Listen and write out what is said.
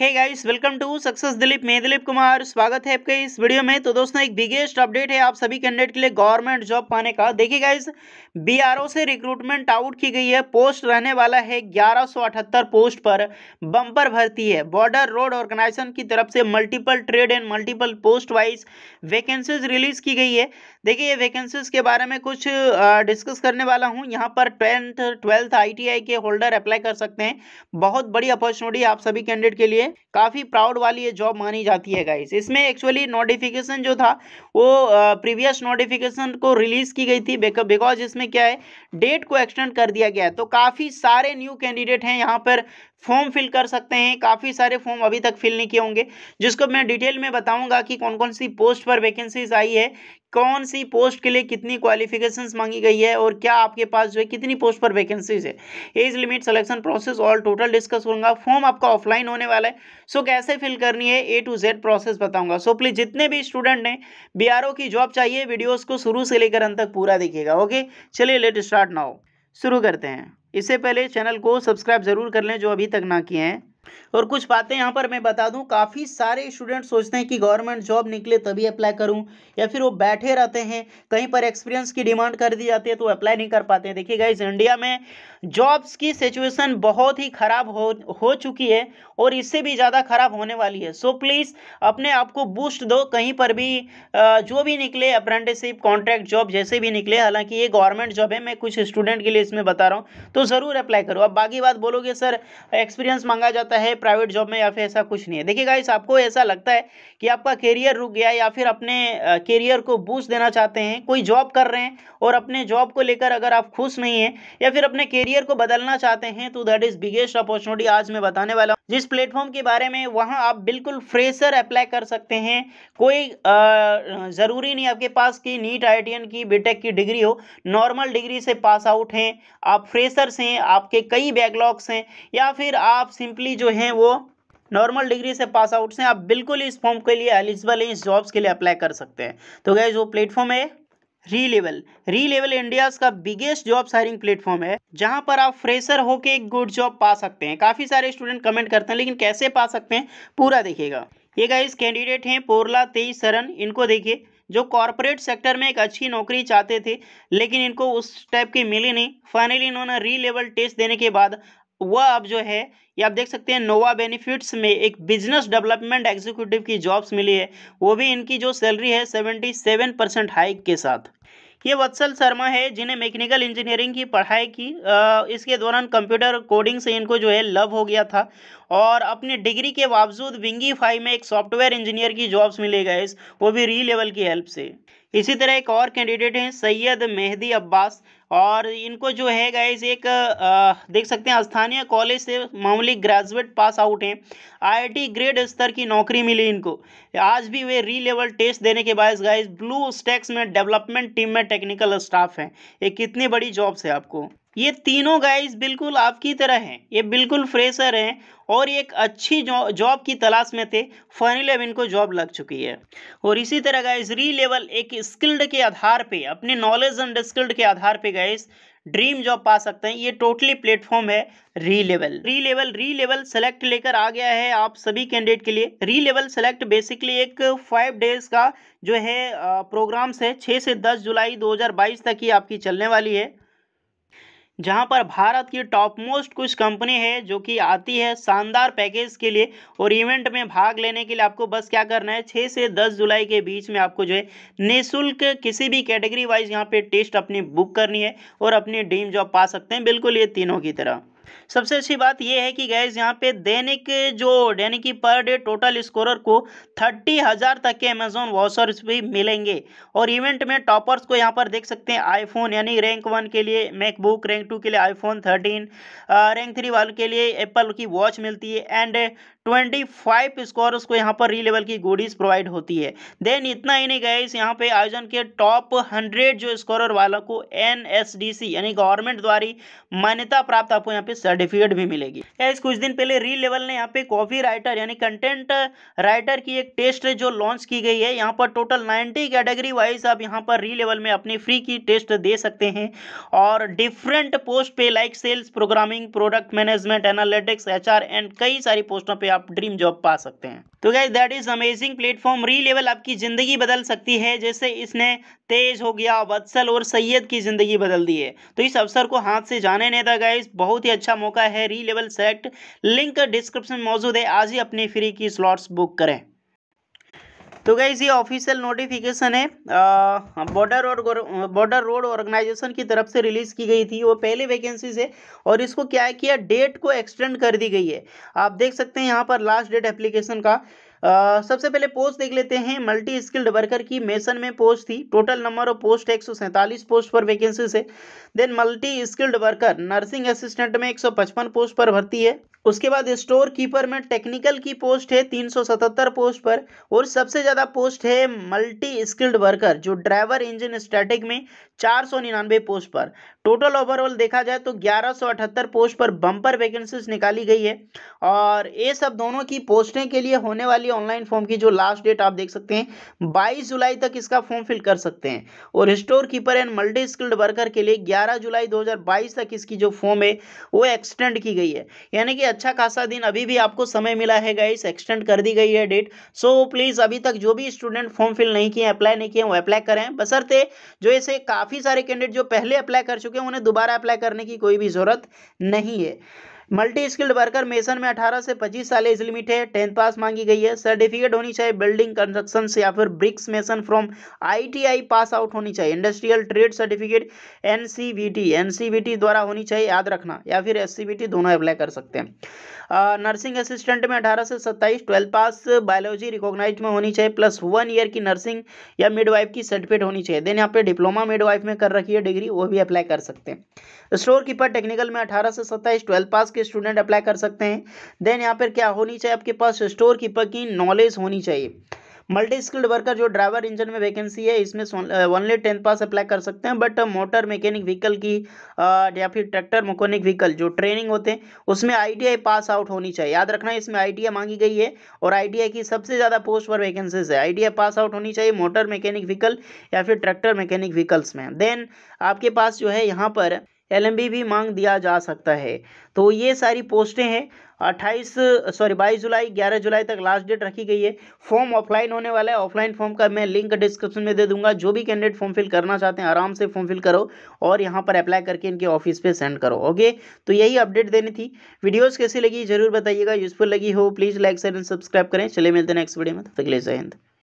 hey guys welcome to success Dilip मैं दिलीप कुमार स्वागत है आपके इस वीडियो में तो दोस्तों एक बिगेस्ट अपडेट है आप सभी कैंडिडेट के लिए गवर्नमेंट जॉब पाने का देखिए गाइस बीआरओ से रिक्रूटमेंट आउट की गई है पोस्ट रहने वाला है 1178 पोस्ट पर बम्पर भर्ती है बॉर्डर रोड ऑर्गेनाइजेशन की तरफ से multiple trade and multiple post wise vacancies release की गई है देखिए ये वैकेंसीज के बारे में कुछ डिस्कस करने वाला हूँ यहाँ पर टेंथ ट्वेल्थ आई के होल्डर अप्लाई कर सकते हैं बहुत बड़ी अपॉर्चुनिटी आप सभी कैंडिडेट के लिए है काफ़ी प्राउड वाली ये जॉब मानी जाती है गाइस इसमें एक्चुअली नोटिफिकेशन जो था वो प्रीवियस नोटिफिकेशन को रिलीज़ की गई थी बिकॉज इसमें क्या है डेट को एक्सटेंड कर दिया गया है तो काफ़ी सारे न्यू कैंडिडेट हैं यहाँ पर फॉर्म फिल कर सकते हैं काफ़ी सारे फॉर्म अभी तक फिल नहीं किए होंगे जिसको मैं डिटेल में बताऊंगा कि कौन कौन सी पोस्ट पर वैकेंसीज आई है कौन सी पोस्ट के लिए कितनी क्वालिफिकेशंस मांगी गई है और क्या आपके पास जो है कितनी पोस्ट पर वैकेंसीज है एज लिमिट सिलेक्शन प्रोसेस और टोटल डिस्कस करूँगा फॉर्म आपका ऑफलाइन होने वाला है सो कैसे फिल करनी है ए टू जेड प्रोसेस बताऊँगा सो प्लीज़ जितने भी स्टूडेंट हैं बी की जॉब चाहिए वीडियोज़ को शुरू से लेकर अंत तक पूरा देखिएगा ओके चलिए लेट स्टार्ट ना हो शुरू करते हैं इससे पहले चैनल को सब्सक्राइब ज़रूर कर लें जो अभी तक ना किए हैं और कुछ बातें यहाँ पर मैं बता दूँ काफ़ी सारे स्टूडेंट सोचते हैं कि गवर्नमेंट जॉब निकले तभी अप्लाई करूँ या फिर वो बैठे रहते हैं कहीं पर एक्सपीरियंस की डिमांड कर दी जाती है तो अप्लाई नहीं कर पाते हैं देखिए गाइज इंडिया में जॉब्स की सिचुएशन बहुत ही ख़राब हो हो चुकी है और इससे भी ज़्यादा ख़राब होने वाली है सो प्लीज़ अपने आप को बूस्ट दो कहीं पर भी जो भी निकले अप्रेंटिसिप कॉन्ट्रैक्ट जॉब जैसे भी निकले हालांकि ये गवर्नमेंट जॉब है मैं कुछ स्टूडेंट के लिए इसमें बता रहा हूँ तो ज़रूर अप्लाई करो अब बाकी बात बोलोगे सर एक्सपीरियंस मांगा जाता है जाता है प्राइवेट जॉब में या फिर ऐसा कुछ नहीं है देखिए गाइस आपको ऐसा लगता है कि आपका करियर रुक गया या फिर अपने करियर को बूस्ट देना चाहते हैं कोई जॉब कर रहे हैं और अपने जॉब को लेकर अगर आप खुश नहीं हैं या फिर अपने करियर को बदलना चाहते हैं तो दैट इज़ बिगेस्ट अपॉर्चुनिटी आज मैं बताने वाला जिस प्लेटफॉर्म के बारे में वहाँ आप बिल्कुल फ्रेशर अप्लाई कर सकते हैं कोई ज़रूरी नहीं आपके पास कि नीट आई की बीटेक की डिग्री हो नॉर्मल डिग्री से पास आउट हैं आप फ्रेशर्स हैं आपके कई बैकलॉग्स हैं या फिर आप सिंपली जो हैं वो नॉर्मल डिग्री से पास आउट से आप बिल्कुल इस फॉर्म के लिए एलिजिबल हैं इस जॉब्स के लिए अप्लाई कर सकते हैं तो गैज वो प्लेटफॉर्म है Relevel Relevel India का बिगेस्ट जॉब हायरिंग प्लेटफॉर्म है जहां पर आप फ्रेशर होके एक गुड जॉब पा सकते हैं काफ़ी सारे स्टूडेंट कमेंट करते हैं लेकिन कैसे पा सकते हैं पूरा देखिएगा ये गाइस कैंडिडेट हैं पोरला तेईस सरन इनको देखिए जो कॉरपोरेट सेक्टर में एक अच्छी नौकरी चाहते थे लेकिन इनको उस टाइप की मिली नहीं फाइनली इन्होंने री लेवल टेस्ट देने के बाद वह अब जो है ये आप देख सकते हैं नोवा बेनिफिट्स में एक बिजनेस डेवलपमेंट एग्जीक्यूटिव की जॉब्स मिली है वो भी इनकी जो सैलरी है सेवेंटी सेवन परसेंट हाइक के साथ ये वत्सल शर्मा है जिन्हें मैकेनिकल इंजीनियरिंग की पढ़ाई की इसके दौरान कंप्यूटर कोडिंग से इनको जो है लव हो गया था और अपनी डिग्री के बावजूद विंगी फाइव में एक सॉफ्टवेयर इंजीनियर की जॉब्स मिले गए वो भी री लेवल की हेल्प से इसी तरह एक और कैंडिडेट हैं सैयद मेहदी अब्बास और इनको जो है गाइज एक आ, देख सकते हैं स्थानीय कॉलेज से मामूली ग्रेजुएट पास आउट हैं आईआईटी ग्रेड स्तर की नौकरी मिली इनको आज भी वे री लेवल टेस्ट देने के बाद गाइज ब्लू स्टैक्स में डेवलपमेंट टीम में टेक्निकल स्टाफ हैं ये कितनी बड़ी जॉब्स है आपको ये तीनों गाइस बिल्कुल आपकी तरह हैं ये बिल्कुल फ्रेशर हैं और एक अच्छी जॉब की तलाश में थे फाइनली अब इनको जॉब लग चुकी है और इसी तरह गाइस री लेवल एक स्किल्ड के आधार पे अपने नॉलेज एंड स्किल्ड के आधार पे गाइस ड्रीम जॉब पा सकते हैं ये टोटली प्लेटफॉर्म है Relevel Relevel Relevel select लेकर आ गया है आप सभी कैंडिडेट के लिए री लेवल सेलेक्ट बेसिकली एक फाइव डेज का जो है प्रोग्राम्स है छः से दस जुलाई 2022 तक ही आपकी चलने वाली है जहां पर भारत की टॉप मोस्ट कुछ कंपनी है जो कि आती है शानदार पैकेज के लिए और इवेंट में भाग लेने के लिए आपको बस क्या करना है छः से दस जुलाई के बीच में आपको जो है निःशुल्क किसी भी कैटेगरी वाइज यहाँ पे टेस्ट अपनी बुक करनी है और अपनी ड्रीम जॉब पा सकते हैं बिल्कुल ये तीनों की तरह सबसे अच्छी बात यह है कि गैस यहाँ पे दैनिक जो यानी कि पर डे टोटल स्कोरर को थर्टी हज़ार तक के अमेजोन वॉशर्स भी मिलेंगे और इवेंट में टॉपर्स को यहाँ पर देख सकते हैं आईफोन यानी रैंक वन के लिए मैकबुक रैंक टू के लिए आईफोन थर्टीन रैंक थ्री वालों के लिए एप्पल की वॉच मिलती है एंड ट्वेंटी फाइव स्कोरर्स को यहाँ पर री लेवल की गोडीज प्रोवाइड होती है देन इतना ही नहीं गए यहाँ पे आयोजन के टॉप हंड्रेड जो स्कोरर वालों को एन यानी गवर्नमेंट द्वारा मान्यता प्राप्त आपको यहाँ पे सर्टिफिकेट भी मिलेगी इस कुछ दिन पहले री लेवल ने यहाँ पे कॉपी राइटर यानी कंटेंट राइटर की एक टेस्ट जो लॉन्च की गई है यहाँ पर टोटल नाइनटी कैटेगरी वाइज आप यहाँ पर री लेवल में अपनी फ्री की टेस्ट दे सकते हैं और डिफरेंट पोस्ट पे like sales programming product management analytics H and कई सारी पोस्टों पर आप ड्रीम जॉब पा सकते हैं तो guys that is amazing platform Relevel आपकी ज़िंदगी बदल सकती है जैसे इसने तेज हो गया वत्सल और सैयद की ज़िंदगी बदल दी है तो इस अवसर को हाथ से जाने नहीं था गाइज बहुत ही अच्छा मौका है Relevel select link description मौजूद है आज ही अपनी फ्री की स्लॉट्स बुक करें तो गाइज ये ऑफिशियल नोटिफिकेशन है बॉर्डर और बॉर्डर रोड ऑर्गेनाइजेशन की तरफ से रिलीज की गई थी वो पहले वैकेंसी से और इसको क्या किया डेट को एक्सटेंड कर दी गई है आप देख सकते हैं यहाँ पर लास्ट डेट एप्लीकेशन का Uh, सबसे पहले पोस्ट देख लेते हैं मल्टी स्किल्ड वर्कर की मेसन में पोस्ट थी टोटल नंबर ऑफ पोस्ट एक पोस्ट पर वैकेंसी है then multi skilled worker nursing assistant में 155 पोस्ट पर भर्ती है उसके बाद स्टोर कीपर में टेक्निकल की पोस्ट है 377 पोस्ट पर और सबसे ज़्यादा पोस्ट है मल्टी स्किल्ड वर्कर जो ड्राइवर इंजन स्टैटिक में चार पोस्ट पर टोटल ओवरऑल देखा जाए तो 1178 पोस्ट पर बम्पर वैकेंसीज निकाली गई है और ये सब दोनों की पोस्टें के लिए होने वाली ऑनलाइन फॉर्म की जो लास्ट डेट आप देख सकते हैं बाईस जुलाई तक इसका फॉर्म फिल कर सकते हैं और store keeper and multi skilled worker के लिए ग्यारह जुलाई दो तक इसकी जो फॉर्म है वो एक्सटेंड की गई है यानी कि अच्छा खासा दिन अभी भी आपको समय मिला है गाइस एक्सटेंड कर दी गई है डेट सो so, प्लीज़ अभी तक जो भी स्टूडेंट फॉर्म फिल नहीं किए अप्लाई नहीं किए वो अप्लाई करें बसरते जो ऐसे काफ़ी सारे कैंडिडेट जो पहले अप्लाई कर चुके हैं उन्हें दोबारा अप्लाई करने की कोई भी ज़रूरत नहीं है मल्टी स्किल्ड वर्कर मेसन में 18 से 25 साल एज लिमिट है टेंथ पास मांगी गई है सर्टिफिकेट होनी चाहिए बिल्डिंग कंस्ट्रक्शन या फिर bricks mason from ITI pass out होनी चाहिए industrial trade certificate NCVT NCVT द्वारा होनी चाहिए याद रखना या फिर एस दोनों अप्लाई कर सकते हैं नर्सिंग असिस्टेंट में अठारह से सत्ताईस ट्वेल्थ पास बायोलॉजी रिकॉग्नाइज में होनी चाहिए प्लस वन ईयर की नर्सिंग या मिडवाइफ की सर्टिफिकेट होनी चाहिए देन यहाँ पे डिप्लोमा मिडवाइफ में कर रखी है डिग्री वो भी अप्लाई कर सकते हैं स्टोर कीपर टेक्निकल में अठारह से सत्ताईस ट्वेल्थ पास के स्टूडेंट अप्लाई कर सकते हैं देन यहाँ पर क्या होनी चाहिए आपके पास स्टोर कीपर की नॉलेज होनी चाहिए मल्टी स्किल्ड वर्कर जो ड्राइवर इंजन में वैकेंसी है इसमें ओनली टेंथ पास अप्लाई कर सकते हैं बट मोटर मैकेनिक व्हीकल की uh, या फिर ट्रैक्टर मैकेनिक व्हीकल जो ट्रेनिंग होते हैं उसमें आईटीआई पास आउट होनी चाहिए याद रखना इसमें आईटीआई मांगी गई है और आईटीआई की सबसे ज़्यादा पोस्ट पर वैकेंसीज है आई पास आउट होनी चाहिए मोटर मैकेनिक व्हीकल या फिर ट्रैक्टर मैकेनिक व्हीकल्स में देन आपके पास जो है यहाँ पर एलएमबी भी मांग दिया जा सकता है तो ये सारी पोस्टें हैं 28 सॉरी 22 जुलाई 11 जुलाई तक लास्ट डेट रखी गई है फॉर्म ऑफलाइन होने वाला है ऑफलाइन फॉर्म का मैं लिंक डिस्क्रिप्शन में दे दूंगा जो भी कैंडिडेट फॉर्म फिल करना चाहते हैं आराम से फॉर्म फिल करो और यहाँ पर अप्लाई करके इनके ऑफिस पे सेंड करो ओके तो यही अपडेट देनी थी वीडियोज़ कैसी लगी जरूर बताइएगा यूजफुल लगी हो please like share and subscribe करें चले मिलते हैं नेक्स्ट वीडियो में तब तक ले जय हिंद